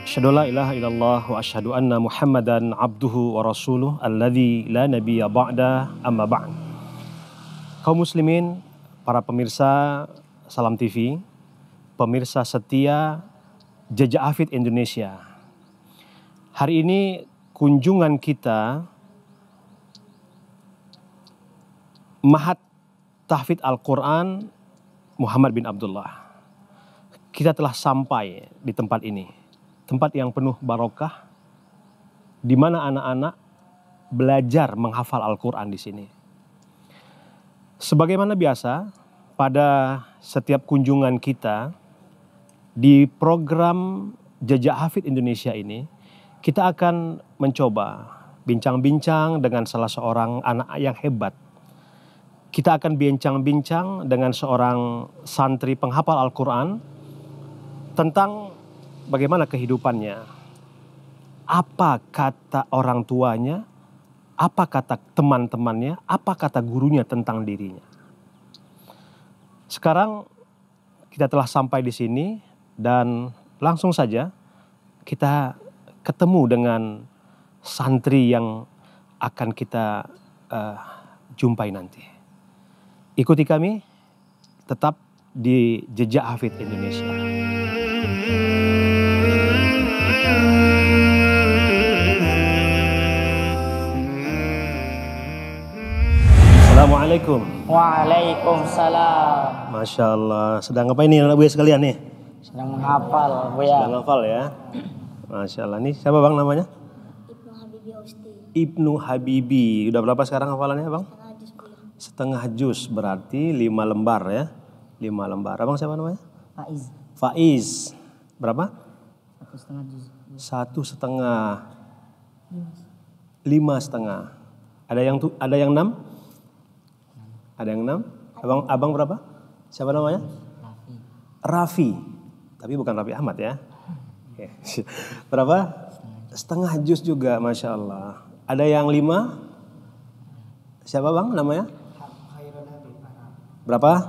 Asyhadu la ilaha illallah wa asyhadu anna Muhammadan abduhu wa rasuluh alladzi la nabiyya ba'da amma ba'd. Kaum muslimin, para pemirsa Salam TV, pemirsa setia Jejak Afid Indonesia. Hari ini kunjungan kita Mahat Tahfid Al-Qur'an Muhammad bin Abdullah. Kita telah sampai di tempat ini tempat yang penuh barokah, di mana anak-anak belajar menghafal Al-Quran di sini. Sebagaimana biasa, pada setiap kunjungan kita di program Jejak Hafid Indonesia ini, kita akan mencoba bincang-bincang dengan salah seorang anak yang hebat. Kita akan bincang-bincang dengan seorang santri penghafal Al-Quran tentang bagaimana kehidupannya. Apa kata orang tuanya, apa kata teman-temannya, apa kata gurunya tentang dirinya. Sekarang kita telah sampai di sini dan langsung saja kita ketemu dengan santri yang akan kita uh, jumpai nanti. Ikuti kami tetap di jejak Hafid Indonesia. Assalamualaikum. Waalaikumsalam. Masya Allah. Sedang apa ini anak buaya sekalian nih? Sedang menghafal, buaya. Sedang menghafal ya. Masya Allah. Ini siapa bang namanya? Ibnu Habibi Ibnu Habibi. Udah berapa sekarang hafalannya bang? Setengah jus. Ya. Setengah berarti lima lembar ya. Lima lembar. Abang siapa namanya? Faiz. Faiz. Berapa? Satu setengah jus satu setengah, lima setengah. Ada yang tu, ada yang enam? Ada yang enam? Abang abang berapa? Siapa namanya? Raffi. Tapi bukan Raffi Ahmad ya. Berapa? Setengah jus juga, masya Allah. Ada yang lima? Siapa bang namanya? Berapa?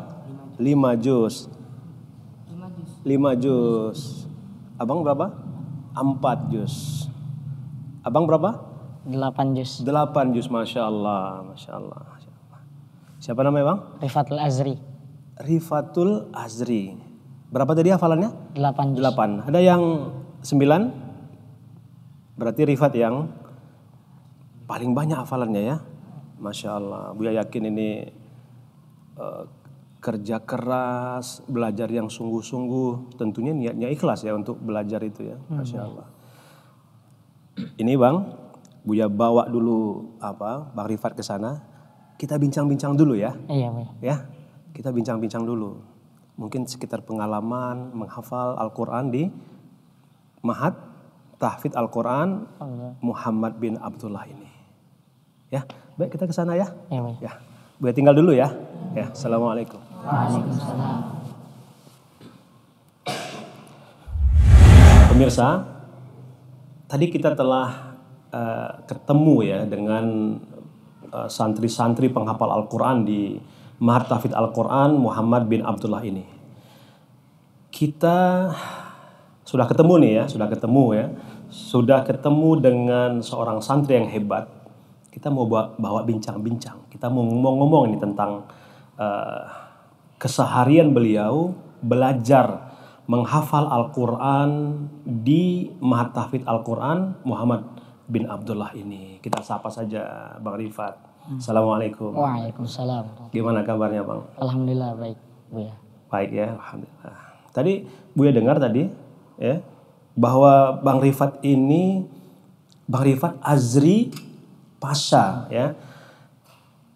Lima jus. Lima jus. Abang berapa? 4 jus, Abang berapa? 8 jus. 8 jus, Masya Allah. Masya Allah. Siapa namanya bang? Rifatul Azri. Rifatul Azri. Berapa tadi hafalannya? 8 jus. 8. Ada yang 9? Berarti Rifat yang paling banyak hafalannya ya. Masya Allah. Buya yakin ini eh, kerja keras, belajar yang sungguh-sungguh, tentunya niatnya ikhlas ya untuk belajar itu ya, hmm. masya Allah. Ini bang, Buya bawa dulu apa, Bang Rifat ke sana. Kita bincang-bincang dulu ya. Iya, Ya, kita bincang-bincang dulu. Mungkin sekitar pengalaman menghafal Al-Quran di Mahat Tahfidz Al-Quran Muhammad bin Abdullah ini. Ya, baik kita ke sana ya. Iya, Ya, Buya tinggal dulu ya. Ya, Assalamualaikum. Waalaikumsalam. Pemirsa, tadi kita telah uh, ketemu ya dengan uh, santri-santri penghafal Al-Quran di Mahatafid Al-Quran Muhammad bin Abdullah ini. Kita sudah ketemu nih ya, sudah ketemu ya, sudah ketemu dengan seorang santri yang hebat. Kita mau bawa bincang-bincang, kita mau ngomong-ngomong ini tentang uh, keseharian beliau belajar menghafal Al-Quran di Mahat Al-Quran Muhammad bin Abdullah ini. Kita sapa saja Bang Rifat. Hmm. Assalamualaikum. Waalaikumsalam. Gimana kabarnya Bang? Alhamdulillah baik Buya. Baik ya, Alhamdulillah. Tadi Buya dengar tadi ya bahwa Bang Rifat ini Bang Rifat Azri Pasha ya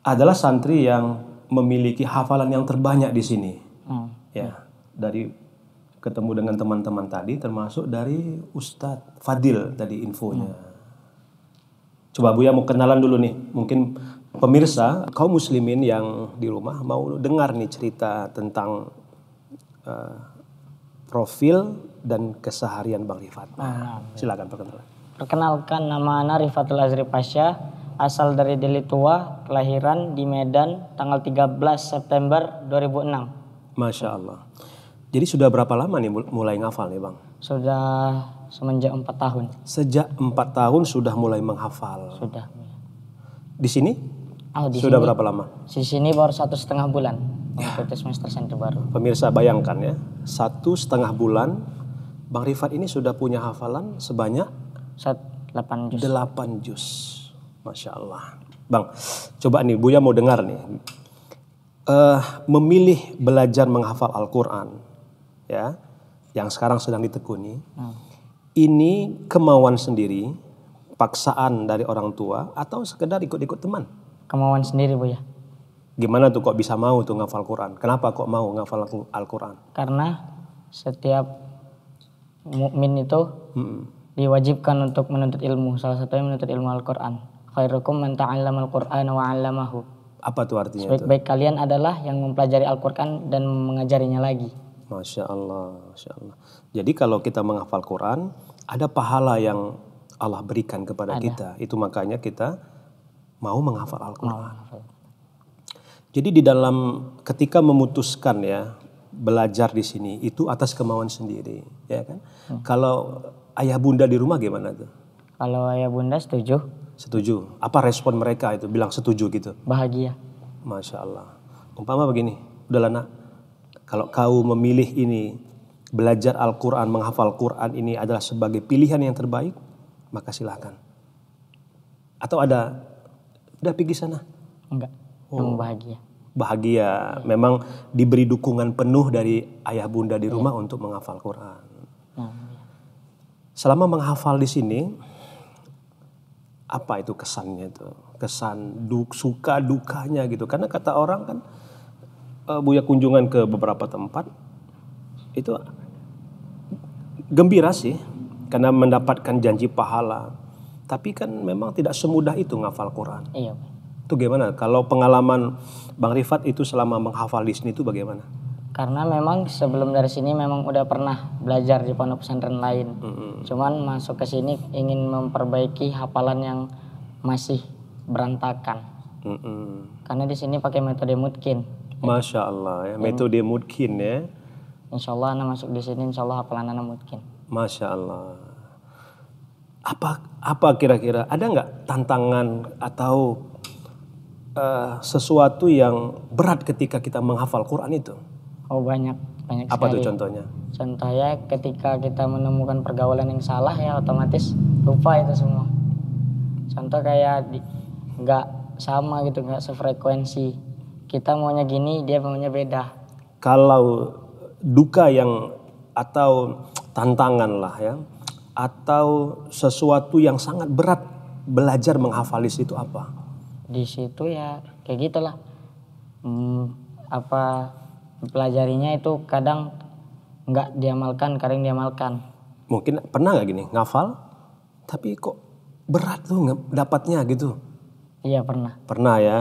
adalah santri yang memiliki hafalan yang terbanyak di sini. Hmm. Ya, dari ketemu dengan teman-teman tadi termasuk dari Ustadz Fadil tadi infonya. Hmm. Coba Buya mau kenalan dulu nih. Mungkin pemirsa kaum muslimin yang di rumah mau dengar nih cerita tentang uh, profil dan keseharian Bang Rifat. Ah, Silakan perkenalan. Perkenalkan nama Ana Rifatul Azri Pasha asal dari Deli Tua, kelahiran di Medan tanggal 13 September 2006. Masya Allah. Jadi sudah berapa lama nih mulai ngafal nih Bang? Sudah semenjak 4 tahun. Sejak 4 tahun sudah mulai menghafal? Sudah. Di sini? Oh, di sudah sini, berapa lama? Di sini baru satu setengah bulan. Ya. semester center baru. Pemirsa bayangkan ya, satu setengah bulan Bang Rifat ini sudah punya hafalan sebanyak? delapan 8 juz. 8 juz. Masya Allah. Bang, coba nih Buya mau dengar nih. Uh, memilih belajar menghafal Al-Quran, ya, yang sekarang sedang ditekuni, hmm. ini kemauan sendiri, paksaan dari orang tua, atau sekedar ikut-ikut teman? Kemauan sendiri, Buya. Gimana tuh kok bisa mau tuh ngafal Quran? Kenapa kok mau ngafal Al-Quran? Karena setiap mukmin itu hmm. diwajibkan untuk menuntut ilmu, salah satunya menuntut ilmu Al-Quran khairukum man al Qur'ana wa 'allamahu. Apa tuh artinya? Sebaik-baik kalian adalah yang mempelajari Al-Qur'an dan mengajarinya lagi. Masya Allah, Masya Allah. Jadi kalau kita menghafal Quran, ada pahala yang Allah berikan kepada ada. kita. Itu makanya kita mau menghafal Al-Quran. Jadi di dalam ketika memutuskan ya belajar di sini itu atas kemauan sendiri, ya kan? Hmm. Kalau ayah bunda di rumah gimana tuh? Kalau ayah bunda setuju, Setuju. Apa respon mereka itu? Bilang setuju gitu. Bahagia. Masya Allah. Umpama begini, udahlah nak. Kalau kau memilih ini, belajar Al-Quran, menghafal Quran ini adalah sebagai pilihan yang terbaik, maka silahkan. Atau ada, udah pergi sana. Enggak, oh. yang bahagia. Bahagia, ya. memang diberi dukungan penuh dari ayah bunda di rumah ya. untuk menghafal Quran. Selama menghafal di sini, apa itu kesannya itu kesan duk, suka dukanya gitu karena kata orang kan uh, Buya kunjungan ke beberapa tempat itu gembira sih karena mendapatkan janji pahala tapi kan memang tidak semudah itu ngafal Quran iya itu gimana kalau pengalaman Bang Rifat itu selama menghafal di sini itu bagaimana karena memang sebelum dari sini memang udah pernah belajar di pondok pesantren lain mm -hmm. cuman masuk ke sini ingin memperbaiki hafalan yang masih berantakan mm -hmm. karena di sini pakai metode mungkin masya allah ya metode mungkin ya insya allah anak masuk di sini insya allah hafalan anak mungkin masya allah apa apa kira-kira ada nggak tantangan atau uh, sesuatu yang berat ketika kita menghafal Quran itu Oh banyak banyak. Apa sekali. tuh contohnya? Contohnya ketika kita menemukan pergaulan yang salah ya otomatis lupa itu semua. Contoh kayak nggak sama gitu nggak sefrekuensi. Kita maunya gini dia maunya beda. Kalau duka yang atau tantangan lah ya atau sesuatu yang sangat berat belajar menghafalis itu apa? Di situ ya kayak gitulah. Hmm, apa mempelajarinya itu kadang nggak diamalkan, kadang diamalkan. Mungkin pernah nggak gini ngafal, tapi kok berat tuh dapatnya gitu? Iya pernah. Pernah ya.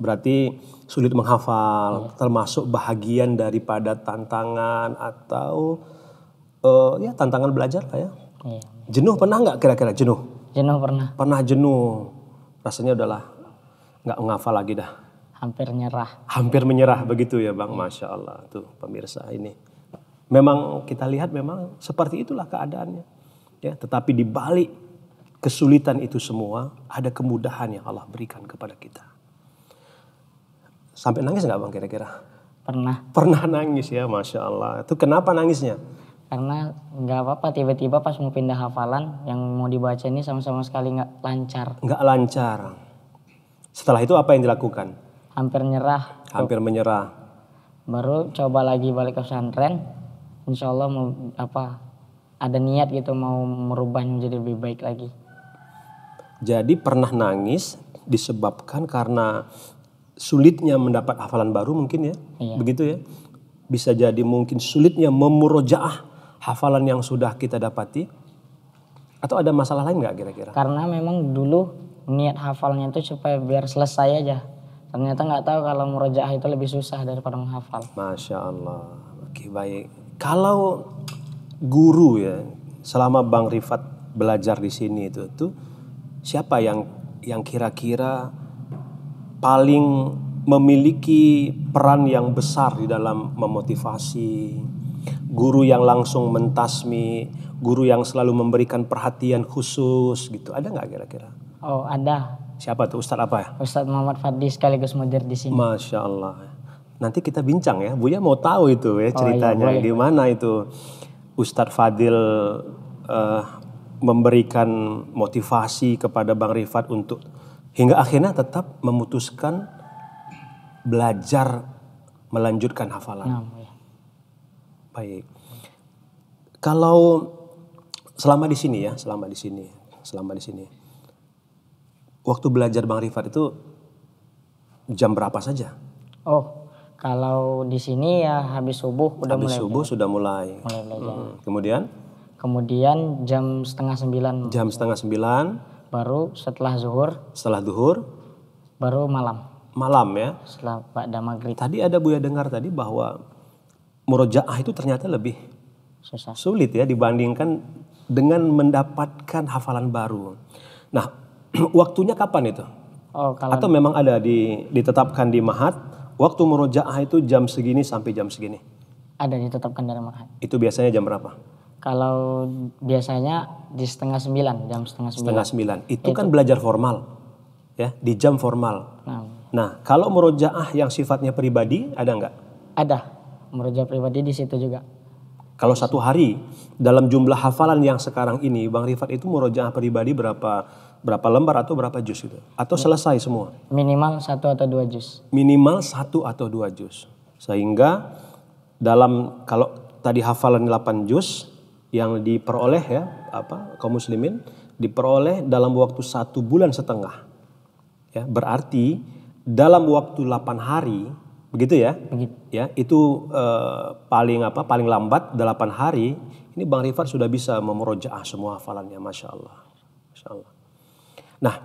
Berarti sulit menghafal, iya. termasuk bahagian daripada tantangan atau uh, ya tantangan belajar lah ya. Iya. Jenuh pernah nggak kira-kira jenuh? Jenuh pernah. Pernah jenuh. Rasanya udahlah nggak menghafal lagi dah hampir menyerah. Hampir menyerah begitu ya Bang, Masya Allah. Tuh pemirsa ini. Memang kita lihat memang seperti itulah keadaannya. Ya, tetapi di balik kesulitan itu semua, ada kemudahan yang Allah berikan kepada kita. Sampai nangis nggak Bang kira-kira? Pernah. Pernah nangis ya, Masya Allah. Itu kenapa nangisnya? Karena nggak apa-apa tiba-tiba pas mau pindah hafalan yang mau dibaca ini sama-sama sekali nggak lancar. Nggak lancar. Setelah itu apa yang dilakukan? hampir nyerah hampir menyerah baru coba lagi balik ke pesantren insya Allah mau apa ada niat gitu mau merubah menjadi lebih baik lagi jadi pernah nangis disebabkan karena sulitnya mendapat hafalan baru mungkin ya iya. begitu ya bisa jadi mungkin sulitnya memurojaah hafalan yang sudah kita dapati atau ada masalah lain nggak kira-kira karena memang dulu niat hafalnya itu supaya biar selesai aja ternyata nggak tahu kalau murojaah itu lebih susah daripada menghafal. Masya Allah. Oke baik. Kalau guru ya selama Bang Rifat belajar di sini itu tuh siapa yang yang kira-kira paling memiliki peran yang besar di dalam memotivasi guru yang langsung mentasmi guru yang selalu memberikan perhatian khusus gitu ada nggak kira-kira oh ada Siapa tuh Ustadz apa? Ya? Ustadz Muhammad Fadli sekaligus mudir di sini. Masya Allah. Nanti kita bincang ya, Buya mau tahu itu ya ceritanya oh, iya, di mana itu Ustadz Fadil uh, memberikan motivasi kepada Bang Rifat untuk hingga akhirnya tetap memutuskan belajar melanjutkan hafalan. Nah, ya. Baik. Kalau selama di sini ya, selama di sini, selama di sini waktu belajar Bang Rifat itu jam berapa saja? Oh, kalau di sini ya habis subuh udah habis mulai. Habis subuh belajar. sudah mulai. Mulai belajar. Hmm. Kemudian? Kemudian jam setengah sembilan. Jam setengah sembilan. Baru setelah zuhur. Setelah zuhur. Baru malam. Malam ya? Setelah Pak Damagri. Tadi ada Buya dengar tadi bahwa murojaah itu ternyata lebih Susah. sulit ya dibandingkan dengan mendapatkan hafalan baru. Nah, waktunya kapan itu? Oh, kalau Atau memang ada di, ditetapkan di mahat, waktu murojaah itu jam segini sampai jam segini? Ada ditetapkan dari mahat. Itu biasanya jam berapa? Kalau biasanya di setengah sembilan, jam setengah sembilan. Setengah sembilan, itu, itu. kan belajar formal. Ya, di jam formal. Nah, nah kalau murojaah yang sifatnya pribadi, ada nggak? Ada, murojaah pribadi di situ juga. Kalau satu hari dalam jumlah hafalan yang sekarang ini, Bang Rifat itu murojaah pribadi berapa berapa lembar atau berapa jus gitu? Atau selesai semua? Minimal satu atau dua jus. Minimal satu atau dua jus. Sehingga dalam kalau tadi hafalan 8 jus yang diperoleh ya apa kaum muslimin diperoleh dalam waktu satu bulan setengah. Ya, berarti dalam waktu 8 hari begitu ya begitu. ya itu eh, paling apa paling lambat 8 hari ini bang Rifat sudah bisa memurojaah semua hafalannya masya Allah masya Allah Nah,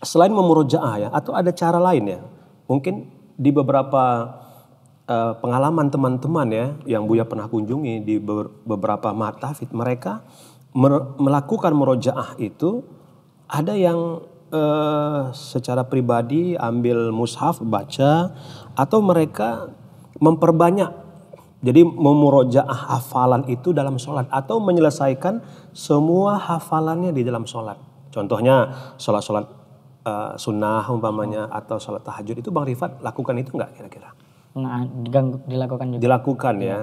selain memurojaah ya, atau ada cara lain ya, mungkin di beberapa uh, pengalaman teman-teman ya, yang Buya pernah kunjungi di beberapa matafid mereka mer melakukan murojaah itu ada yang uh, secara pribadi ambil mushaf baca atau mereka memperbanyak jadi memurojaah hafalan itu dalam sholat atau menyelesaikan semua hafalannya di dalam sholat. Contohnya sholat-sholat uh, sunnah umpamanya atau sholat tahajud itu Bang Rifat lakukan itu nggak kira-kira? Nah, dilakukan juga. Dilakukan ya.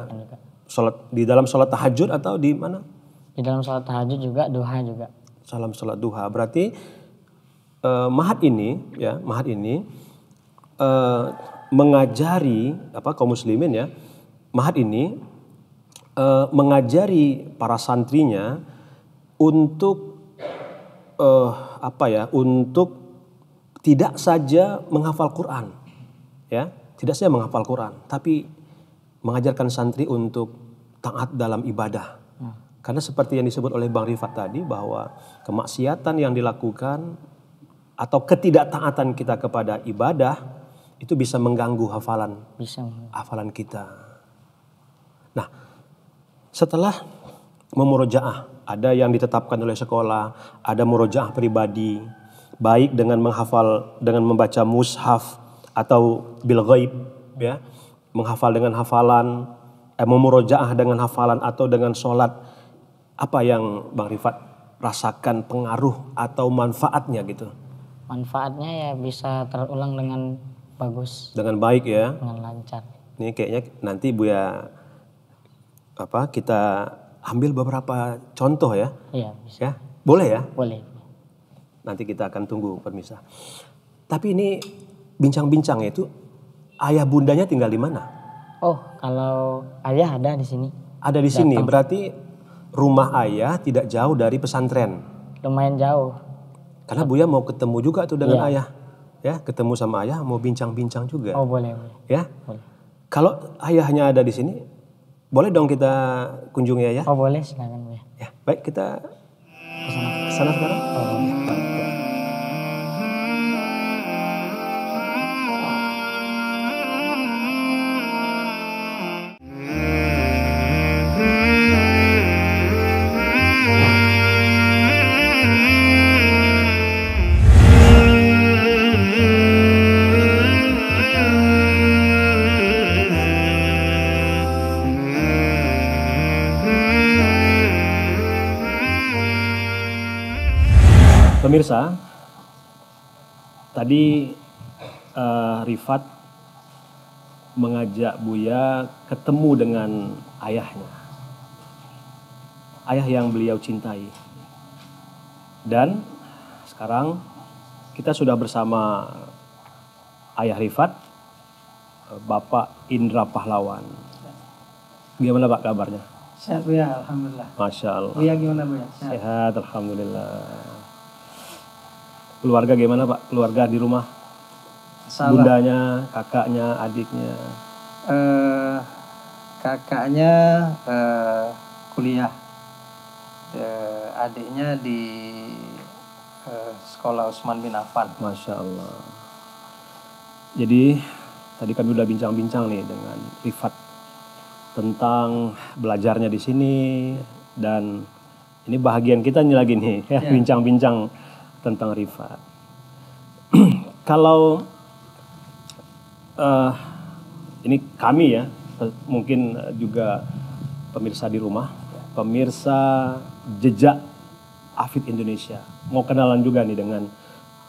Sholat, di dalam sholat tahajud atau di mana? Di dalam sholat tahajud juga, duha juga. Salam sholat duha. Berarti uh, mahat ini ya, mahat ini uh, mengajari apa kaum muslimin ya, mahat ini uh, mengajari para santrinya untuk uh, apa ya untuk tidak saja menghafal Quran, ya tidak saja menghafal Quran, tapi mengajarkan santri untuk taat dalam ibadah. Hmm. Karena seperti yang disebut oleh Bang Rifat tadi bahwa kemaksiatan yang dilakukan atau ketidaktaatan kita kepada ibadah itu bisa mengganggu hafalan bisa. hafalan kita. Nah, setelah memurojaah. Ada yang ditetapkan oleh sekolah, ada murojaah pribadi, baik dengan menghafal dengan membaca mushaf atau bil ghaib ya, menghafal dengan hafalan, eh, memurojaah dengan hafalan atau dengan sholat. Apa yang Bang Rifat rasakan pengaruh atau manfaatnya gitu? Manfaatnya ya bisa terulang dengan bagus. Dengan baik ya. Dengan lancar. Ini kayaknya nanti Buya apa kita ambil beberapa contoh ya. Iya, bisa. Ya, boleh ya? Boleh. Nanti kita akan tunggu pemirsa. Tapi ini bincang-bincang ya, itu ayah bundanya tinggal di mana? Oh, kalau ayah ada di sini. Ada di Datang. sini. Berarti rumah ayah tidak jauh dari pesantren. Lumayan jauh. Karena Buya mau ketemu juga tuh dengan iya. ayah. Ya, ketemu sama ayah mau bincang-bincang juga. Oh, boleh, boleh. Ya. Boleh. Kalau ayahnya ada di sini, boleh dong kita kunjungi ya? Oh boleh, silakan ya. Ya, baik kita ke sana sekarang. Oh, ya. Pemirsa, tadi uh, Rifat mengajak Buya ketemu dengan ayahnya. Ayah yang beliau cintai. Dan sekarang kita sudah bersama ayah Rifat, Bapak Indra Pahlawan. Gimana Pak kabarnya? Sehat Buya, Alhamdulillah. Masya Allah. Buya gimana Buya? Sehat, Sehat Alhamdulillah keluarga gimana pak keluarga di rumah Salah. bundanya kakaknya adiknya uh, kakaknya uh, kuliah uh, adiknya di uh, sekolah Usman bin Affan masya Allah jadi tadi kami udah bincang-bincang nih dengan Rifat tentang belajarnya di sini dan ini bahagian kita nih lagi nih ya iya. bincang-bincang yeah tentang rifat. Kalau uh, ini kami ya, mungkin juga pemirsa di rumah, pemirsa jejak Afid Indonesia. Mau kenalan juga nih dengan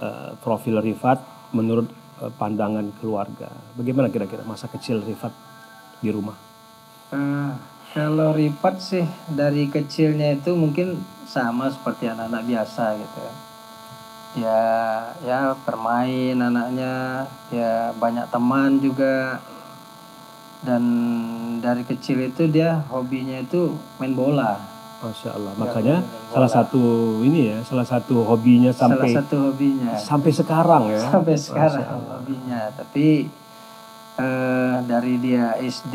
uh, profil Rifat menurut eh, pandangan keluarga. Bagaimana kira-kira masa kecil Rifat di rumah? Uh, kalau Rifat sih dari kecilnya itu mungkin sama seperti anak-anak biasa gitu ya ya ya bermain anaknya ya banyak teman juga dan dari kecil itu dia hobinya itu main bola. Masya Allah. Makanya ya, salah satu ini ya, salah satu hobinya sampai salah satu hobinya sampai sekarang ya. Sampai sekarang hobinya. Tapi eh, dari dia SD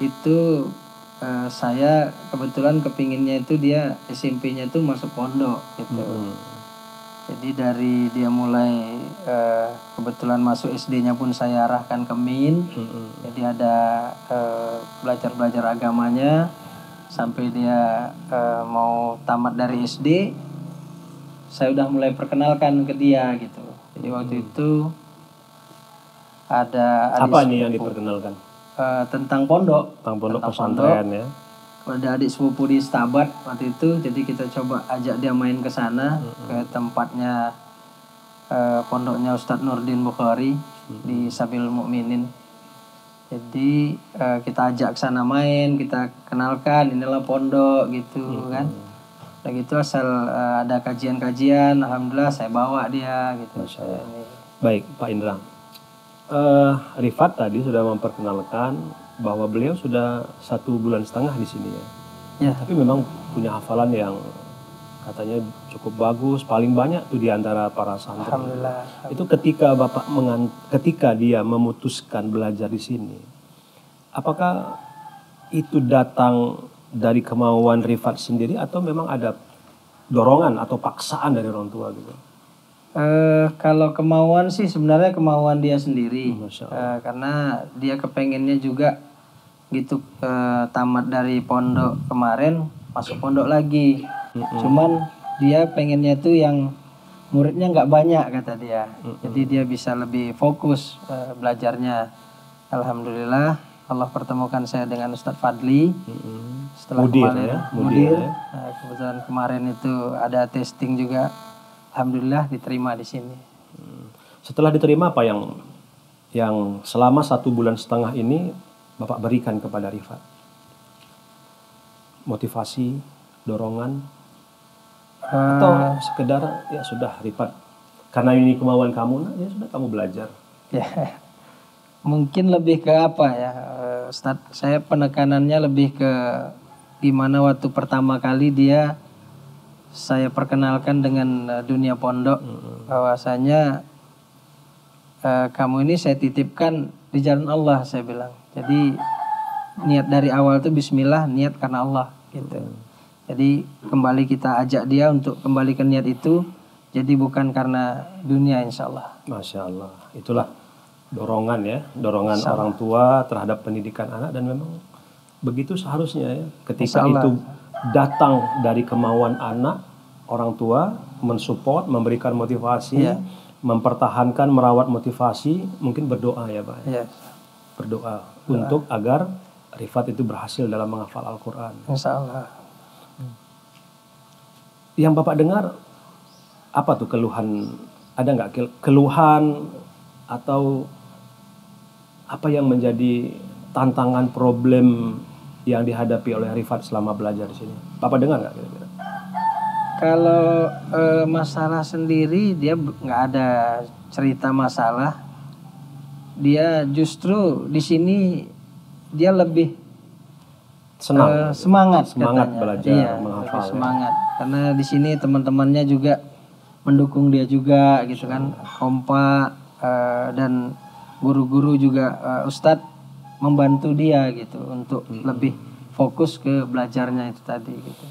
itu eh, saya kebetulan kepinginnya itu dia SMP-nya itu masuk pondok gitu. Hmm jadi dari dia mulai uh, kebetulan masuk SD-nya pun saya arahkan ke Min. Mm-hmm. Jadi ada uh, belajar-belajar agamanya sampai dia uh, mau tamat dari SD. Saya udah mulai perkenalkan ke dia gitu. Jadi waktu mm-hmm. itu ada apa nih yang diperkenalkan? Uh, tentang pondok. Tentang pondok tentang pesantren pondok. ya ada adik sepupu di Stabat waktu itu jadi kita coba ajak dia main ke sana mm-hmm. ke tempatnya eh, pondoknya Ustadz Nurdin Bukhari mm-hmm. di Sabil Mukminin jadi eh, kita ajak ke sana main kita kenalkan inilah pondok gitu mm-hmm. kan Dan gitu asal eh, ada kajian-kajian alhamdulillah saya bawa dia gitu saya baik Pak Indra uh, Rifat tadi sudah memperkenalkan bahwa beliau sudah satu bulan setengah di sini ya. ya. Tapi memang punya hafalan yang katanya cukup bagus, paling banyak tuh di antara para santri. Alhamdulillah. Itu ketika Bapak mengan, ketika dia memutuskan belajar di sini. Apakah itu datang dari kemauan Rifat sendiri atau memang ada dorongan atau paksaan dari orang tua gitu? Uh, kalau kemauan sih sebenarnya kemauan dia sendiri uh, karena dia kepengennya juga gitu uh, tamat dari pondok kemarin masuk pondok lagi -hmm. cuman dia pengennya tuh yang muridnya nggak banyak kata dia -hmm. jadi dia bisa lebih fokus uh, belajarnya alhamdulillah Allah pertemukan saya dengan Ustadz Fadli -hmm. setelah mudir, kemarin ya? mudir, mudir ya? kebetulan kemarin itu ada testing juga alhamdulillah diterima di sini. Hmm. Setelah diterima apa yang yang selama satu bulan setengah ini Bapak berikan kepada Rifat? Motivasi, dorongan, uh, atau eh. sekedar ya sudah Rifat, karena ini kemauan kamu, nah, ya sudah kamu belajar. Ya, mungkin lebih ke apa ya, eh, saya penekanannya lebih ke gimana waktu pertama kali dia saya perkenalkan dengan eh, dunia pondok bahwasanya uh, kamu ini saya titipkan di jalan Allah saya bilang. Jadi niat dari awal itu bismillah, niat karena Allah gitu. Jadi kembali kita ajak dia untuk kembali ke niat itu. Jadi bukan karena dunia insya Allah. Masya Allah. Itulah dorongan ya. Dorongan Salah. orang tua terhadap pendidikan anak. Dan memang begitu seharusnya ya. Ketika itu datang dari kemauan anak, orang tua mensupport, memberikan motivasi, yeah. mempertahankan, merawat motivasi, mungkin berdoa ya Pak. Yes. Iya. Berdoa Doa. untuk agar Rifat itu berhasil dalam menghafal Al-Qur'an. Insya Allah. Hmm. Yang Bapak dengar apa tuh keluhan ada nggak keluhan atau apa yang menjadi tantangan problem yang dihadapi oleh Rifat selama belajar di sini? Papa dengar nggak kira-kira? Kalau e, masalah sendiri dia nggak ada cerita masalah. Dia justru di sini dia lebih senang, uh, semangat, semangat katanya. belajar, iya, menghafal. Ya. Semangat ya. karena di sini teman-temannya juga mendukung dia juga gitu kan, kompa uh, eh, dan guru-guru juga uh, Ustadz membantu dia gitu untuk hmm. lebih fokus ke belajarnya itu tadi gitu.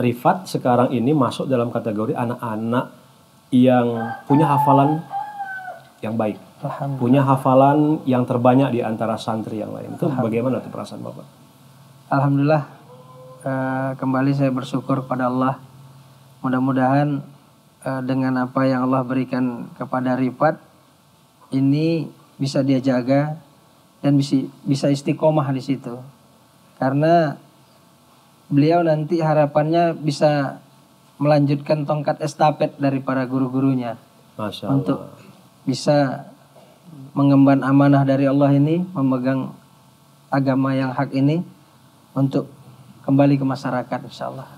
Rifat sekarang ini masuk dalam kategori anak-anak yang punya hafalan yang baik. Punya hafalan yang terbanyak di antara santri yang lain. Itu bagaimana tuh perasaan Bapak? Alhamdulillah eh, kembali saya bersyukur kepada Allah. Mudah-mudahan eh, dengan apa yang Allah berikan kepada Rifat ini bisa dia jaga dan bisa bisa istiqomah di situ. Karena beliau nanti harapannya bisa melanjutkan tongkat estafet dari para guru-gurunya. Untuk bisa mengemban amanah dari Allah ini, memegang agama yang hak ini untuk kembali ke masyarakat insya Allah.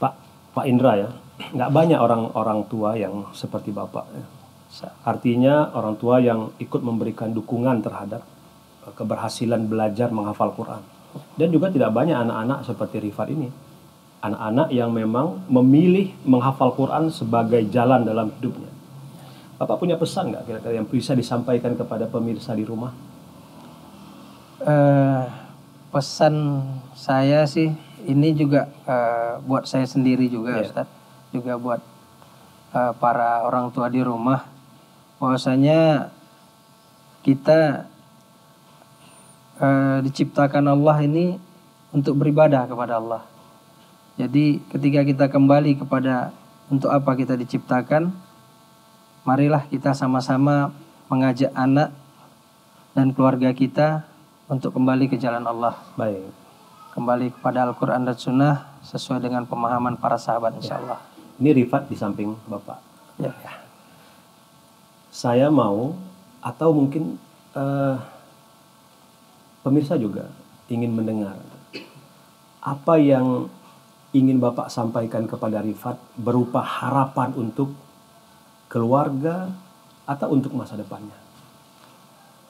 Pak, Pak Indra ya, nggak banyak orang-orang tua yang seperti Bapak. Ya. Artinya orang tua yang ikut memberikan dukungan terhadap keberhasilan belajar menghafal Quran. Dan juga tidak banyak anak-anak seperti Rifat ini. Anak-anak yang memang memilih menghafal Quran sebagai jalan dalam hidupnya. Bapak punya pesan nggak kira-kira yang bisa disampaikan kepada pemirsa di rumah? Uh, pesan saya sih ini juga uh, buat saya sendiri juga yeah. Ustaz. Juga buat uh, para orang tua di rumah. Bahwasanya kita e, diciptakan Allah ini untuk beribadah kepada Allah. Jadi ketika kita kembali kepada untuk apa kita diciptakan, marilah kita sama-sama mengajak anak dan keluarga kita untuk kembali ke jalan Allah. Baik. Kembali kepada Al-Quran dan Sunnah sesuai dengan pemahaman para sahabat insya Allah. Ya. Ini Rifat di samping Bapak. Ya. Saya mau atau mungkin uh, pemirsa juga ingin mendengar apa yang ingin Bapak sampaikan kepada Rifat berupa harapan untuk keluarga atau untuk masa depannya?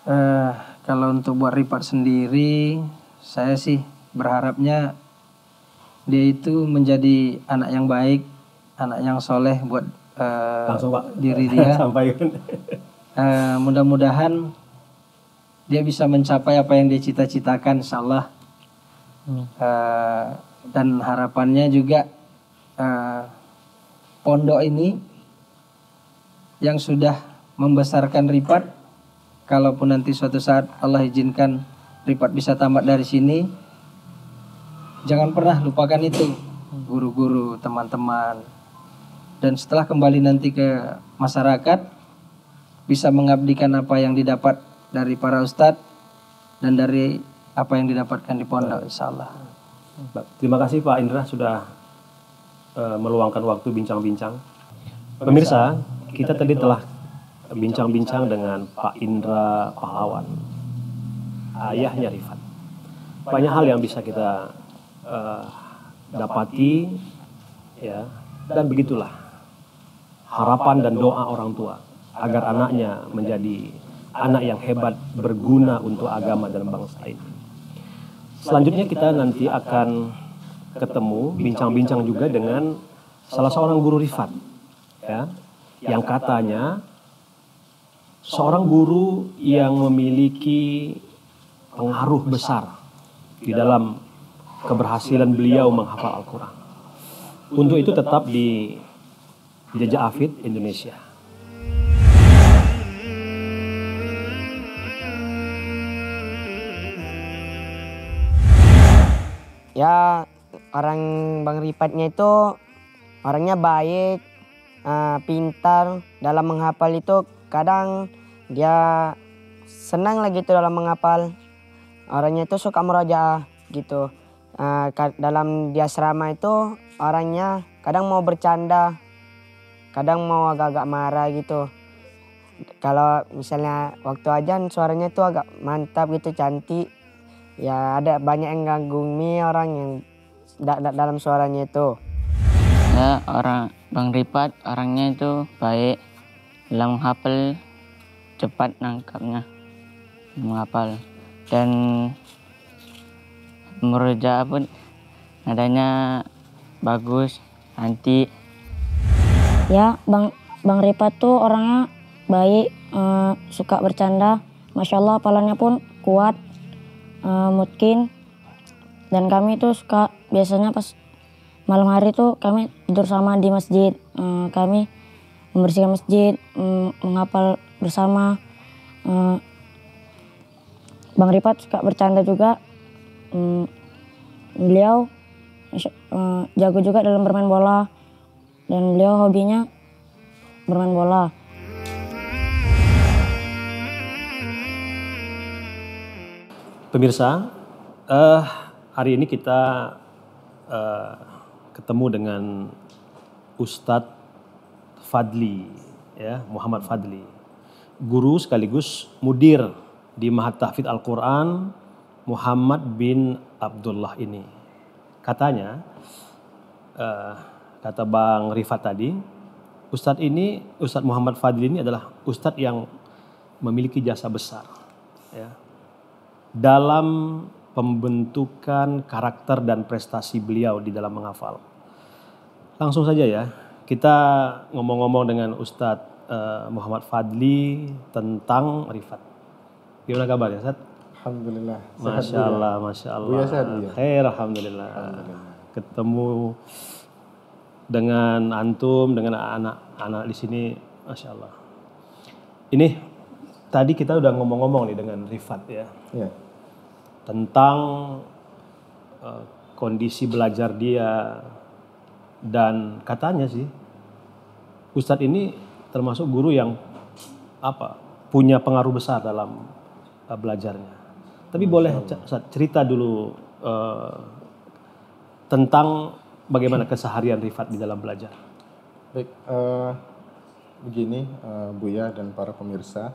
Uh, kalau untuk buat Rifat sendiri, saya sih berharapnya dia itu menjadi anak yang baik, anak yang soleh buat uh, Langsung, diri dia. Sampaikan. Uh, mudah-mudahan dia bisa mencapai apa yang dia cita-citakan insyaallah uh, dan harapannya juga uh, pondok ini yang sudah membesarkan Ripat kalaupun nanti suatu saat Allah izinkan Ripat bisa tamat dari sini jangan pernah lupakan itu guru-guru teman-teman dan setelah kembali nanti ke masyarakat bisa mengabdikan apa yang didapat dari para ustadz dan dari apa yang didapatkan di pondok insya Allah. Terima kasih Pak Indra sudah eh, meluangkan waktu bincang-bincang. Pemirsa, kita, tadi telah bincang-bincang dengan Pak Indra Pahlawan, ayahnya Rifat. Banyak hal yang bisa kita uh, dapati, ya, dan begitulah harapan dan doa orang tua agar anaknya menjadi anak yang hebat berguna untuk agama dan bangsa ini. Selanjutnya kita nanti akan ketemu bincang-bincang juga dengan salah seorang guru rifat ya yang katanya seorang guru yang memiliki pengaruh besar di dalam keberhasilan beliau menghafal Al-Qur'an. Untuk itu tetap di Jejak Afid Indonesia. ya orang Bang Ripatnya itu orangnya baik, eh, pintar dalam menghafal itu kadang dia senang lagi itu dalam menghafal. Orangnya itu suka meraja gitu. Eh, dalam dia serama itu orangnya kadang mau bercanda, kadang mau agak-agak marah gitu. Kalau misalnya waktu ajan suaranya itu agak mantap gitu, cantik ya ada banyak yang ngagumi orang yang da da dalam suaranya itu ya orang bang Ripat orangnya itu baik dalam hafal cepat nangkapnya menghafal dan meruja pun adanya bagus anti ya bang bang Ripat tuh orangnya baik uh, suka bercanda masya Allah palanya pun kuat uh, eh, mungkin dan kami itu suka biasanya pas malam hari itu kami tidur sama di masjid uh, kami membersihkan masjid um, menghafal bersama uh, Bang Ripat suka bercanda juga um, beliau uh, jago juga dalam bermain bola dan beliau hobinya bermain bola Pemirsa, uh, hari ini kita uh, ketemu dengan Ustadz Fadli, ya Muhammad Fadli, guru sekaligus mudir di Mahat Tahfid Al-Quran Muhammad bin Abdullah ini. Katanya, uh, kata Bang Rifat tadi, Ustadz ini, Ustadz Muhammad Fadli ini adalah Ustadz yang memiliki jasa besar. Ya dalam pembentukan karakter dan prestasi beliau di dalam menghafal. Langsung saja ya, kita ngomong-ngomong dengan Ustadz eh, Muhammad Fadli tentang Rifat. Gimana kabarnya, Ustadz? Alhamdulillah. Masya Allah, Masya Allah. Ya, Sat, ya? Khair, Alhamdulillah. Alhamdulillah. Ketemu dengan antum, dengan anak-anak di sini, Masya Allah. Ini tadi kita udah ngomong-ngomong nih dengan Rifat ya. ya tentang uh, kondisi belajar dia dan katanya sih Ustadz ini termasuk guru yang apa punya pengaruh besar dalam uh, belajarnya. Tapi boleh Ustadz cerita dulu uh, tentang bagaimana keseharian Rifat di dalam belajar. Baik, uh, begini uh, Buya dan para pemirsa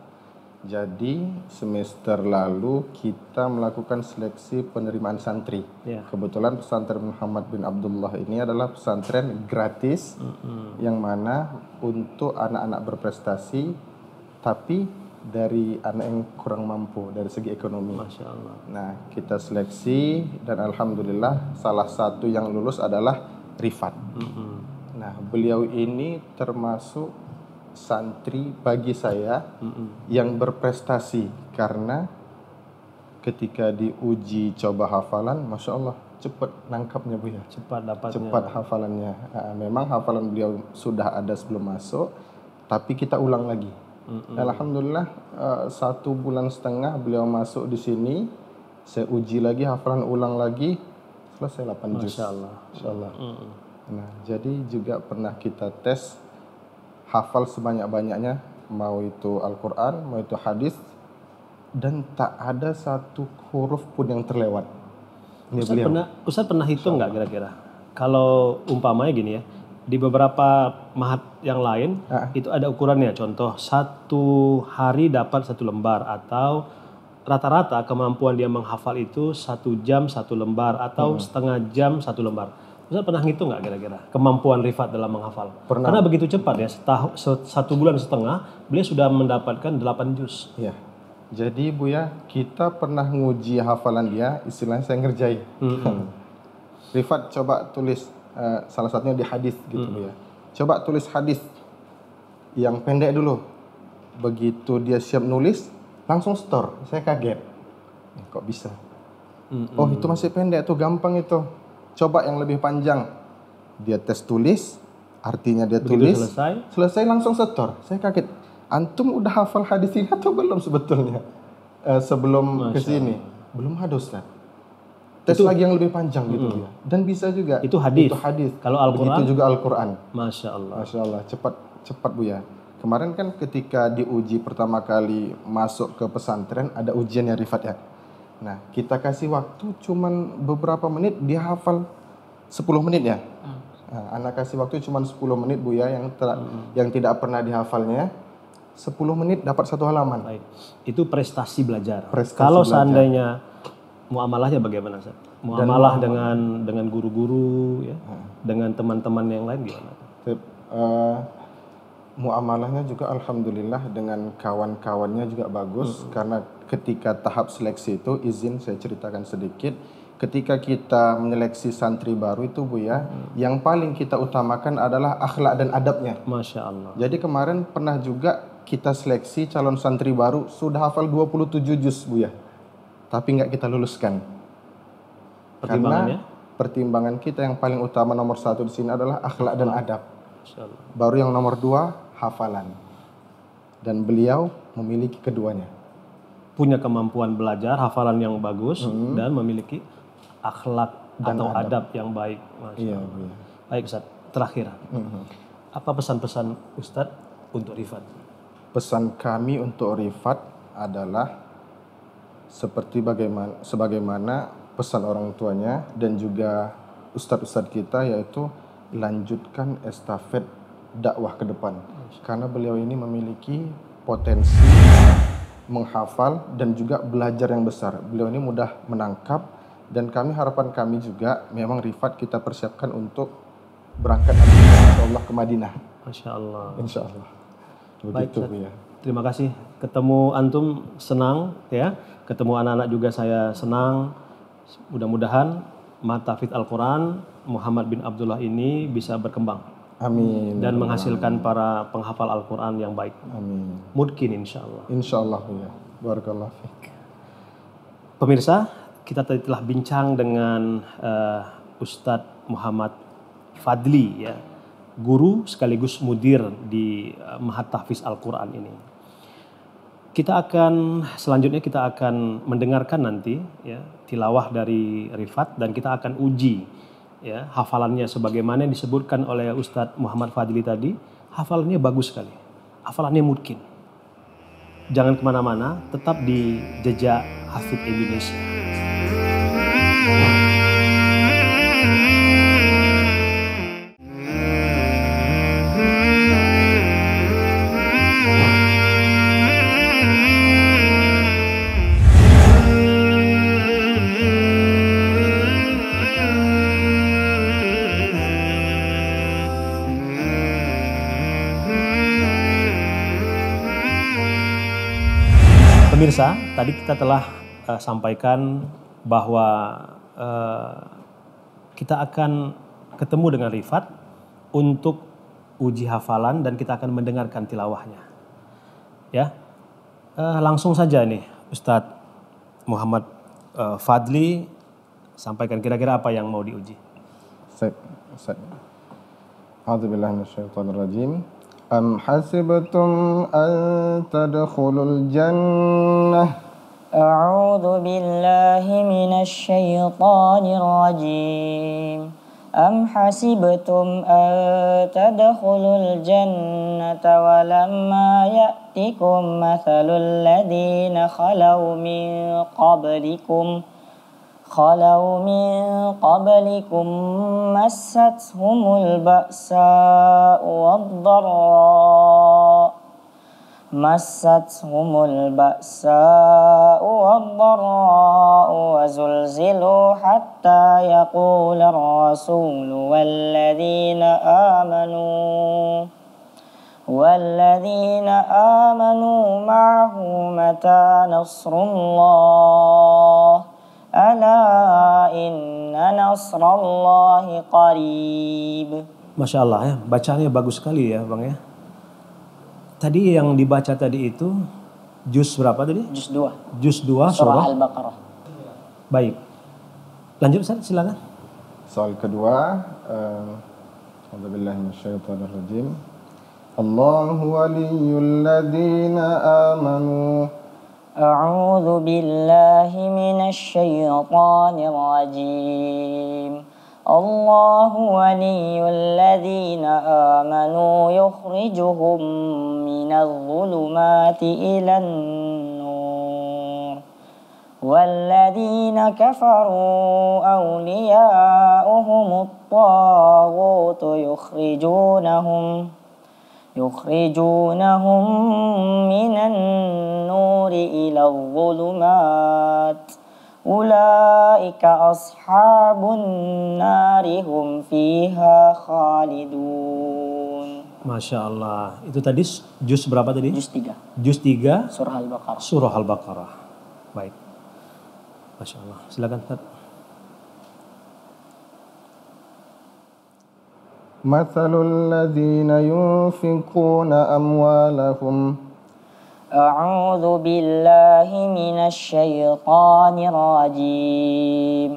jadi semester lalu kita melakukan seleksi penerimaan santri. Yeah. Kebetulan pesantren Muhammad bin Abdullah ini adalah pesantren gratis mm -hmm. yang mana untuk anak-anak berprestasi, tapi dari anak yang kurang mampu dari segi ekonomi. Masya Allah. Nah kita seleksi dan alhamdulillah salah satu yang lulus adalah Rifat. Mm -hmm. Nah beliau ini termasuk santri bagi saya mm yang berprestasi karena ketika diuji coba hafalan, masya Allah cepat nangkapnya bu ya. Cepat dapatnya. Cepat hafalannya. Nah, memang hafalan beliau sudah ada sebelum masuk, tapi kita ulang lagi. Mm-hmm. Alhamdulillah eh, satu bulan setengah beliau masuk di sini, saya uji lagi hafalan ulang lagi, selesai 8 juz. Masya Allah. Masya Allah. Mm-hmm. Nah jadi juga pernah kita tes hafal sebanyak-banyaknya mau itu Al-Qur'an, mau itu hadis dan tak ada satu huruf pun yang terlewat. Ustaz pernah Ustaz pernah hitung nggak kira-kira? Kalau umpamanya gini ya, di beberapa mahat yang lain ah. itu ada ukurannya. Contoh satu hari dapat satu lembar atau rata-rata kemampuan dia menghafal itu satu jam satu lembar atau hmm. setengah jam satu lembar. Ustaz pernah ngitung nggak kira-kira kemampuan Rifat dalam menghafal? Pernah. Karena begitu cepat ya, setahu, satu bulan setengah beliau sudah mendapatkan delapan juz. Iya. Jadi Bu ya, kita pernah nguji hafalan dia, istilahnya saya ngerjain. -hmm. Rifat coba tulis uh, salah satunya di hadis gitu -hmm. Bu ya. Coba tulis hadis yang pendek dulu. Begitu dia siap nulis, langsung store. Saya kaget. Kok bisa? -hmm. Oh, itu masih pendek tuh, gampang itu coba yang lebih panjang. Dia tes tulis, artinya dia Begitu tulis. Selesai. Selesai langsung setor. Saya kaget. Antum udah hafal hadis ini atau belum sebetulnya? Eh, sebelum ke sini. Belum ada Ustaz. Tes itu, lagi yang lebih panjang gitu ya. Dan bisa juga. Itu hadis. Itu hadis. Kalau Al-Qur'an. Begitu juga Al-Qur'an. Masya Allah. Masya Allah. Cepat cepat Bu ya. Kemarin kan ketika diuji pertama kali masuk ke pesantren ada ujian yang rifat ya Nah, kita kasih waktu cuman beberapa menit dia hafal 10 menit ya. Hmm. Nah, anak kasih waktu cuman 10 menit Bu ya yang ter hmm. yang tidak pernah dihafalnya. 10 menit dapat satu halaman. Baik. Itu prestasi belajar. Prestasi Kalau belajar. seandainya muamalahnya bagaimana, Ustaz? Muamalah dengan dengan guru-guru ya, hmm. dengan teman-teman yang lain gimana? Uh, muamalahnya juga alhamdulillah dengan kawan-kawannya juga bagus hmm. karena ketika tahap seleksi itu izin saya ceritakan sedikit ketika kita menyeleksi santri baru itu Bu ya hmm. yang paling kita utamakan adalah akhlak dan adabnya Masya Allah jadi kemarin pernah juga kita seleksi calon santri baru sudah hafal 27 juz Bu ya tapi nggak kita luluskan karena pertimbangan kita yang paling utama nomor satu di sini adalah akhlak dan adab Baru yang nomor dua hafalan. Dan beliau memiliki keduanya. Punya kemampuan belajar, hafalan yang bagus, hmm. dan memiliki akhlak dan atau adab. adab yang baik. Iya, iya. Baik Ustaz, terakhir. Hmm. Apa pesan-pesan Ustaz untuk Rifat? Pesan kami untuk Rifat adalah seperti bagaimana sebagaimana pesan orang tuanya dan juga ustadz-ustadz kita yaitu lanjutkan estafet dakwah ke depan karena beliau ini memiliki potensi menghafal dan juga belajar yang besar. Beliau ini mudah menangkap dan kami harapan kami juga memang Rifat kita persiapkan untuk berangkat Allah ke Madinah. Masya Allah. Insya Allah. Begitu Baik, ya. Terima kasih. Ketemu antum senang ya. Ketemu anak-anak juga saya senang. Mudah-mudahan matafit Al-Quran Muhammad bin Abdullah ini bisa berkembang. Amin. Dan menghasilkan para penghafal Al-Quran yang baik. Amin. Mungkin insya Allah. Insya Allah ya. Barakallah Pemirsa, kita tadi telah bincang dengan uh, Ustadz Muhammad Fadli ya. Guru sekaligus mudir di uh, Mahat Tahfiz Al-Quran ini. Kita akan selanjutnya kita akan mendengarkan nanti ya tilawah dari Rifat dan kita akan uji ya hafalannya sebagaimana yang disebutkan oleh Ustadz Muhammad Fadli tadi hafalannya bagus sekali hafalannya mungkin jangan kemana-mana tetap di jejak Hafid Indonesia tadi kita telah uh, sampaikan bahwa uh, kita akan ketemu dengan Rifat untuk uji hafalan dan kita akan mendengarkan tilawahnya. Ya, uh, langsung saja nih Ustadz Muhammad uh, Fadli sampaikan kira-kira apa yang mau diuji. Ustaz, Ustaz. hasibatum أم حسبتم أن تدخلوا الجنة أعوذ بالله من الشيطان الرجيم أم حسبتم أن تدخلوا الجنة ولما يأتكم مثل الذين خلوا من قبلكم خلوا من قبلكم مستهم البأساء والضراء مستهم البأساء والضراء وزلزلوا حتى يقول الرسول والذين آمنوا والذين آمنوا معه متى نصر الله ألا إن نصر الله قريب ما شاء الله ya bacaannya bagus sekali ya Bang ya Tadi yang dibaca tadi itu juz berapa tadi? Juz 2. Juz 2 surah, surah Al-Baqarah. Baik. Lanjut Ustaz, silakan. Soal kedua, uh, eh, rajim. Allahu waliyul ladzina amanu. A'udzu billahi minasy syaithanir rajim. الله ولي الذين آمنوا يخرجهم من الظلمات إلى النور والذين كفروا أولياؤهم الطاغوت يخرجونهم يخرجونهم من النور إلى الظلمات ۖ أولئك أصحاب النار هم فيها خالدون Masya Allah. Itu tadi jus berapa tadi? Jus 3. Jus 3. Surah Al-Baqarah. Surah Al-Baqarah. Baik. Masya Allah. Silakan Ustaz. مثل الذين ينفقون أموالهم أعوذ بالله من الشيطان الرجيم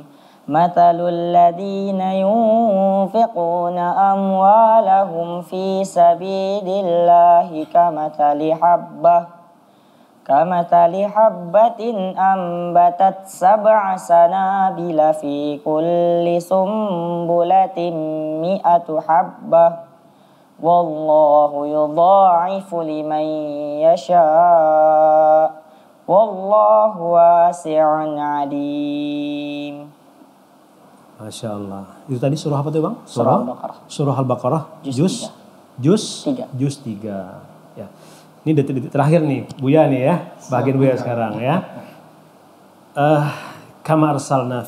مثل الذين ينفقون أموالهم في سبيل الله كمثل حبة كمثل حبة أنبتت سبع سنابل في كل سنبلة مئة حبة Wallahu yudha'ifu liman yasha Wallahu wasi'un عليم Masya Allah. Itu tadi surah apa tuh bang? Surah, surah Al-Baqarah. Surah Al-Baqarah. Juz. Juz. Tiga. Juz tiga. Ya. Ini detik-detik terakhir nih, Buya nih ya. Bagian Buya sekarang ya. Uh, kama arsalna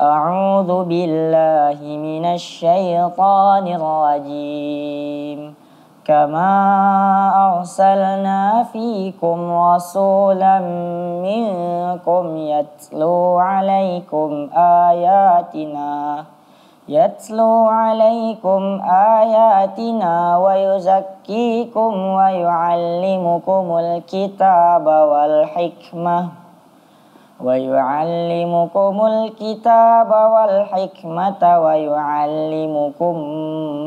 أعوذ بالله من الشيطان الرجيم كما أرسلنا فيكم رسولا منكم يتلو عليكم آياتنا يتلو عليكم آياتنا ويزكيكم ويعلمكم الكتاب والحكمة ويعلمكم الكتاب والحكمة ويعلمكم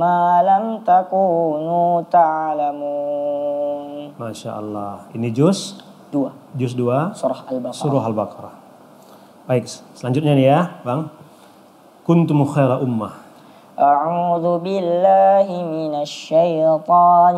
ما لم تكونوا تعلمون ما شاء الله ini juz 2 juz 2 surah al-baqarah surah al-baqarah baik selanjutnya nih ya Bang kuntum khaira ummah A'udhu Billahi من الشيطان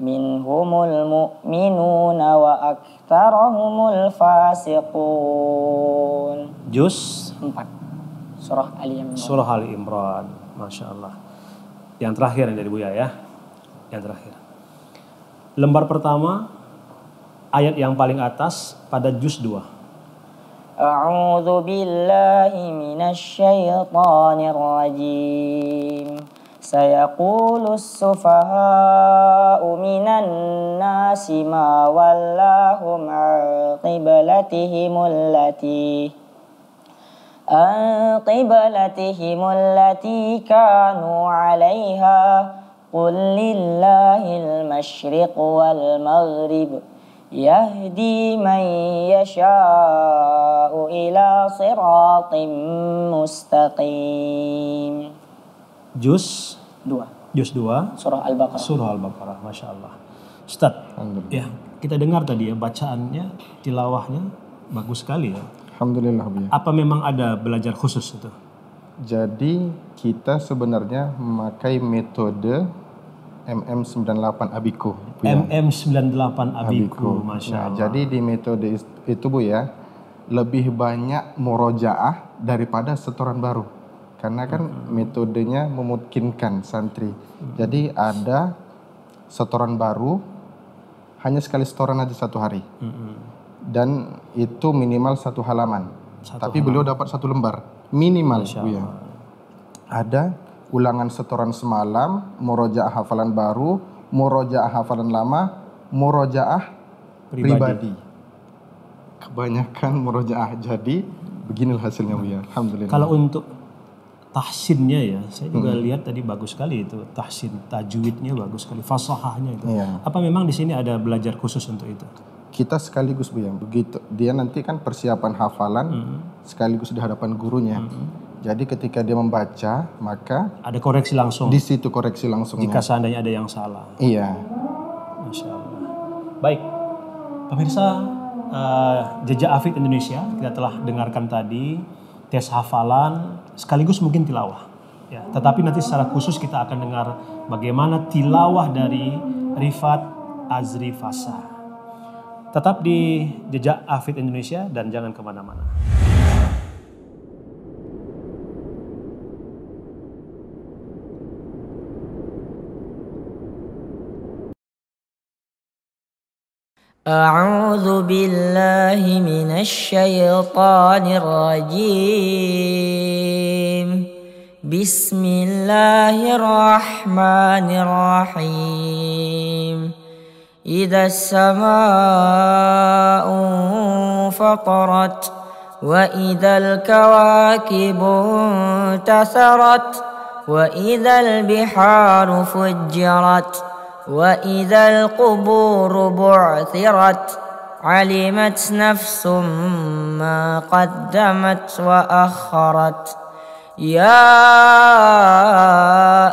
minhumul mu'minuna wa aktarahumul fasiqun. Juz 4. Surah Ali Imran. Surah Ali Imran. Masya Allah. Yang terakhir yang dari Buya ya. Yang terakhir. Lembar pertama, ayat yang paling atas pada juz 2. A'udzu billahi minasy syaithanir rajim. سيقول السفهاء من الناس ما ولاهم عن قبلتهم التي عن قبلتهم التي كانوا عليها قل لله المشرق والمغرب يهدي من يشاء إلى صراط مستقيم Juz 2. Juz 2. Surah Al-Baqarah. Surah Al-Baqarah, Masya Allah. Ustaz, ya, kita dengar tadi ya bacaannya, tilawahnya bagus sekali ya. Alhamdulillah. Ya. Apa memang ada belajar khusus itu? Jadi kita sebenarnya memakai metode MM98 Abiku. ya. MM98 Abiku, nah, Masya Allah. nah, Jadi di metode itu Bu ya, lebih banyak murojaah daripada setoran baru karena kan metodenya memungkinkan santri. Jadi ada setoran baru hanya sekali setoran aja satu hari dan itu minimal satu halaman. Satu Tapi halaman. beliau dapat satu lembar minimal, ya. Ada ulangan setoran semalam, murojaah hafalan baru, murojaah hafalan lama, murojaah pribadi. pribadi. Kebanyakan murojaah jadi beginilah hasilnya Bu ya. Alhamdulillah. Kalau untuk tahsinnya ya saya juga hmm. lihat tadi bagus sekali itu tahsin tajwidnya bagus sekali fasahahnya itu ya. apa memang di sini ada belajar khusus untuk itu kita sekaligus bu ya begitu dia nanti kan persiapan hafalan hmm. sekaligus di hadapan gurunya hmm. Jadi ketika dia membaca, maka ada koreksi langsung. Di situ koreksi langsung. Jika seandainya ada yang salah. Iya. Masya Allah. Baik, pemirsa uh, jejak Afid Indonesia kita telah dengarkan tadi tes hafalan, sekaligus mungkin tilawah. Ya, tetapi nanti secara khusus kita akan dengar bagaimana tilawah dari Rifat Azri Fasa. Tetap di jejak Afid Indonesia dan jangan kemana-mana. أعوذ بالله من الشيطان الرجيم بسم الله الرحمن الرحيم إذا السماء انفطرت وإذا الكواكب انتثرت وإذا البحار فجرت واذا القبور بعثرت علمت نفس ما قدمت واخرت يا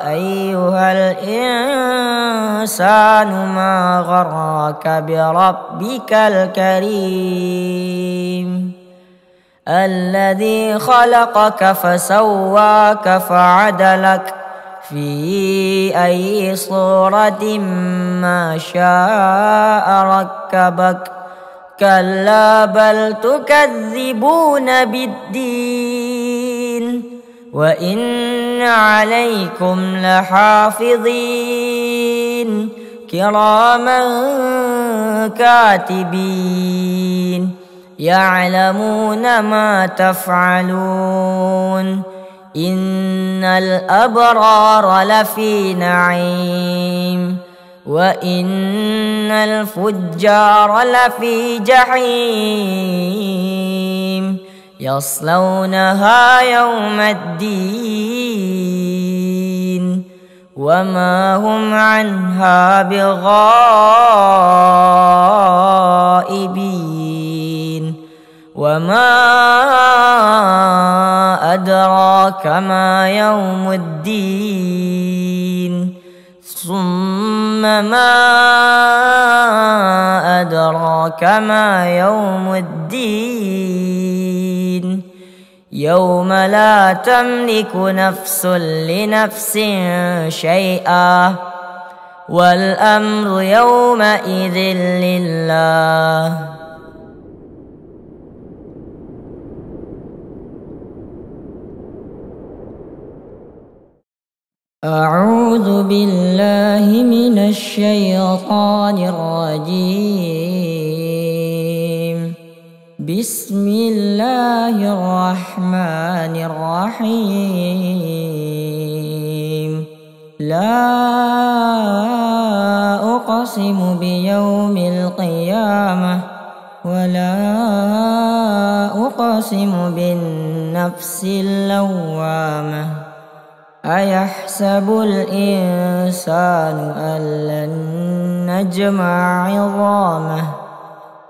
ايها الانسان ما غرك بربك الكريم الذي خلقك فسواك فعدلك في أي صورة ما شاء ركبك كلا بل تكذبون بالدين وإن عليكم لحافظين كراما كاتبين يعلمون ما تفعلون إن الأبرار لفي نعيم وإن الفجار لفي جحيم يصلونها يوم الدين وما هم عنها بغائبين وما أدراك ما يوم الدين ثم ما أدراك ما يوم الدين يوم لا تملك نفس لنفس شيئا والأمر يومئذ لله أعوذ بالله من الشيطان الرجيم بسم الله الرحمن الرحيم لا أقسم بيوم القيامة ولا أقسم بالنفس اللوامة أيحسب الإنسان أن لن نجمع عظامه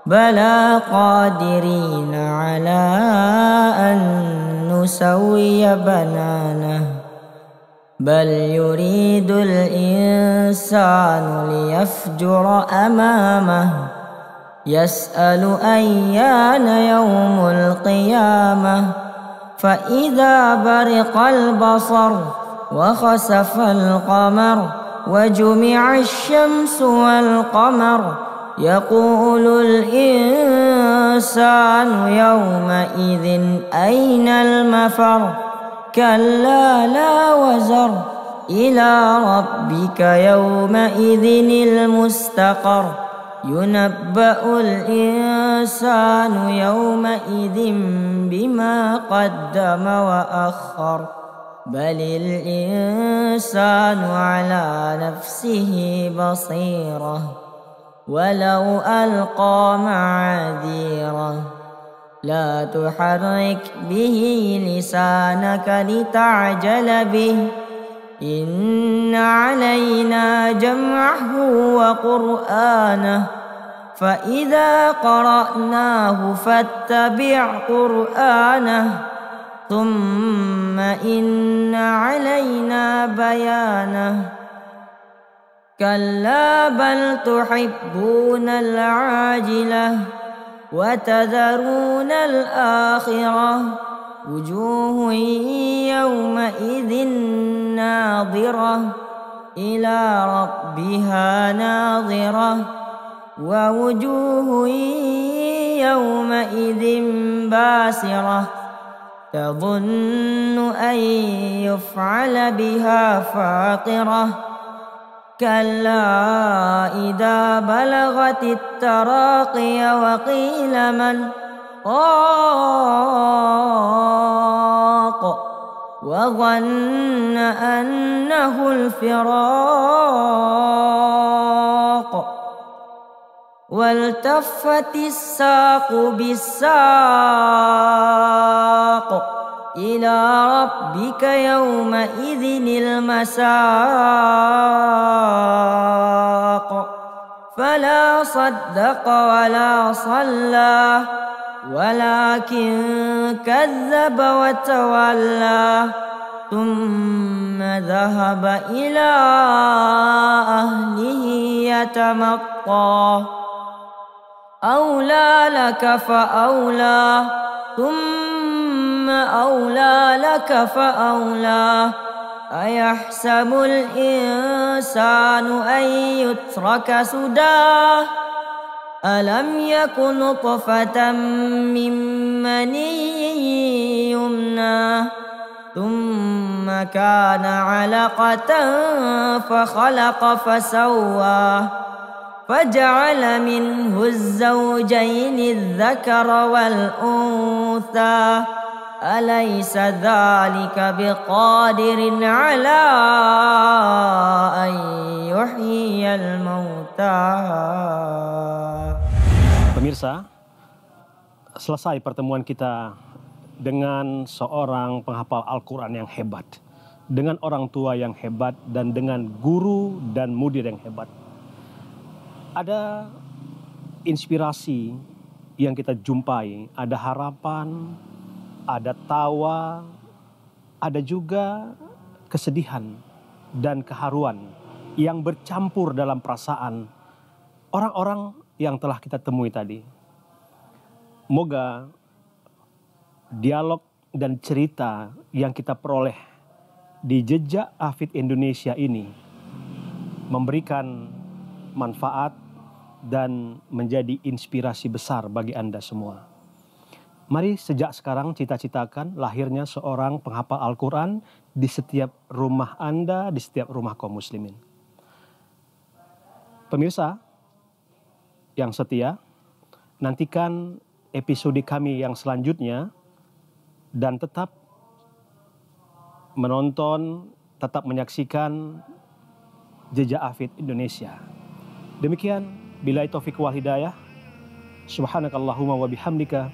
بلى قادرين على أن نسوي بنانه بل يريد الإنسان ليفجر أمامه يسأل أيان يوم القيامة فإذا برق البصر وخسف القمر وجمع الشمس والقمر يقول الإنسان يومئذ أين المفر كلا لا وزر إلى ربك يومئذ المستقر ينبأ الإنسان يومئذ بما قدم وأخر بل الإنسان على نفسه بصيرة ولو ألقى معاذيره لا تحرك به لسانك لتعجل به إن علينا جمعه وقرآنه فإذا قرأناه فاتبع قرآنه ثم إن علينا بيانه كلا بل تحبون العاجلة وتذرون الآخرة وجوه يومئذ ناظرة إلى ربها ناظرة ووجوه يومئذ باسره تظن أن يفعل بها فاقرة كلا إذا بلغت التراقي وقيل من طاق وظن أنه الفراق والتفت الساق بالساق إلى ربك يومئذ المساق فلا صدق ولا صلى ولكن كذب وتولى ثم ذهب إلى أهله يتمطى أولى لك فأولى ثم أولى لك فأولى أيحسب الإنسان أن يترك سداه ألم يك نطفة من مني يمنى ثم كان علقة فخلق فسوى فجعل منه الزوجين الذكر والأنثى أليس ذلك بقادر على أن يحيي الموتى Pemirsa, selesai pertemuan kita dengan seorang penghafal Al-Quran yang hebat. Dengan orang tua yang hebat dan dengan guru dan mudir yang hebat ada inspirasi yang kita jumpai, ada harapan, ada tawa, ada juga kesedihan dan keharuan yang bercampur dalam perasaan orang-orang yang telah kita temui tadi. Moga dialog dan cerita yang kita peroleh di jejak Afid Indonesia ini memberikan manfaat dan menjadi inspirasi besar bagi Anda semua. Mari sejak sekarang cita-citakan lahirnya seorang penghafal Al-Quran di setiap rumah Anda, di setiap rumah kaum muslimin. Pemirsa yang setia, nantikan episode kami yang selanjutnya dan tetap menonton, tetap menyaksikan Jejak Afid Indonesia. Demikian Bila taufik wal hidayah. Subhanakallahumma wa bihamdika.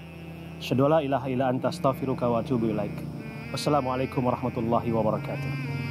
Asyhadu la ilaha ila anta astaghfiruka wa atubu ilaik. Wassalamualaikum warahmatullahi wabarakatuh.